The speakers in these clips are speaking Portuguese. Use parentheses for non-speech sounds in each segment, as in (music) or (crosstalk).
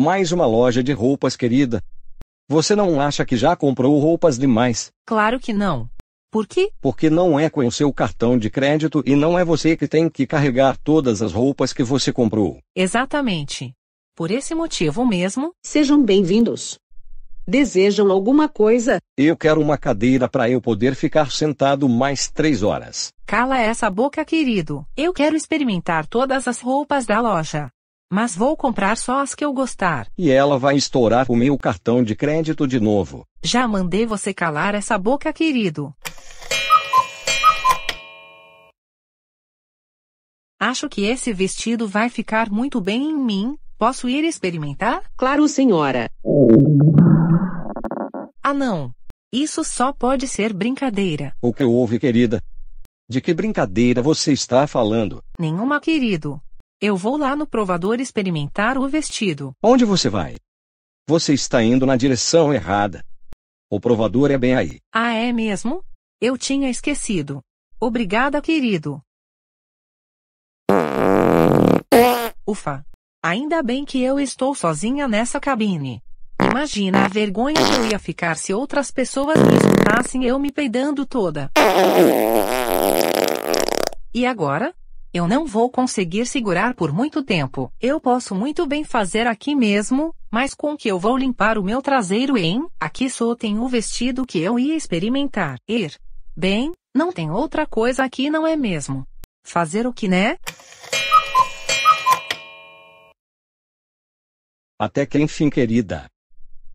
Mais uma loja de roupas, querida. Você não acha que já comprou roupas demais? Claro que não. Por quê? Porque não é com o seu cartão de crédito e não é você que tem que carregar todas as roupas que você comprou. Exatamente. Por esse motivo mesmo, sejam bem-vindos. Desejam alguma coisa? Eu quero uma cadeira para eu poder ficar sentado mais três horas. Cala essa boca, querido. Eu quero experimentar todas as roupas da loja mas vou comprar só as que eu gostar. E ela vai estourar o meu cartão de crédito de novo. Já mandei você calar essa boca, querido. Acho que esse vestido vai ficar muito bem em mim. Posso ir experimentar? Claro, senhora. Ah, não. Isso só pode ser brincadeira. O que houve, querida? De que brincadeira você está falando? Nenhuma, querido. Eu vou lá no provador experimentar o vestido. Onde você vai? Você está indo na direção errada. O provador é bem aí. Ah, é mesmo? Eu tinha esquecido. Obrigada, querido. Ufa! Ainda bem que eu estou sozinha nessa cabine. Imagina a vergonha que eu ia ficar se outras pessoas me escutassem eu me peidando toda. E agora? eu não vou conseguir segurar por muito tempo. Eu posso muito bem fazer aqui mesmo, mas com que eu vou limpar o meu traseiro em? Aqui só tem o vestido que eu ia experimentar. Ir. Bem, não tem outra coisa aqui não é mesmo? Fazer o que né? Até que enfim, querida.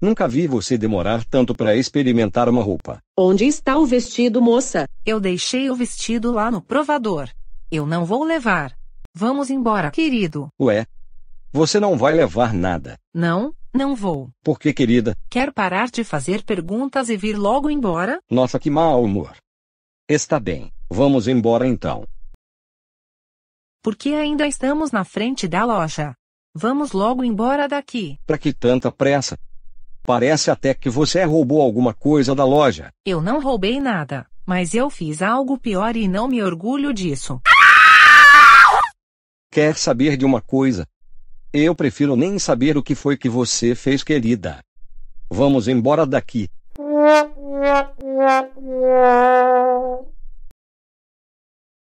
Nunca vi você demorar tanto para experimentar uma roupa. Onde está o vestido, moça? Eu deixei o vestido lá no provador. Eu não vou levar. Vamos embora, querido. Ué? Você não vai levar nada. Não, não vou. Por que, querida? Quero parar de fazer perguntas e vir logo embora? Nossa, que mau humor. Está bem, vamos embora então. Por que ainda estamos na frente da loja. Vamos logo embora daqui. Pra que tanta pressa? Parece até que você roubou alguma coisa da loja. Eu não roubei nada, mas eu fiz algo pior e não me orgulho disso. Quer saber de uma coisa? Eu prefiro nem saber o que foi que você fez, querida. Vamos embora daqui. (laughs)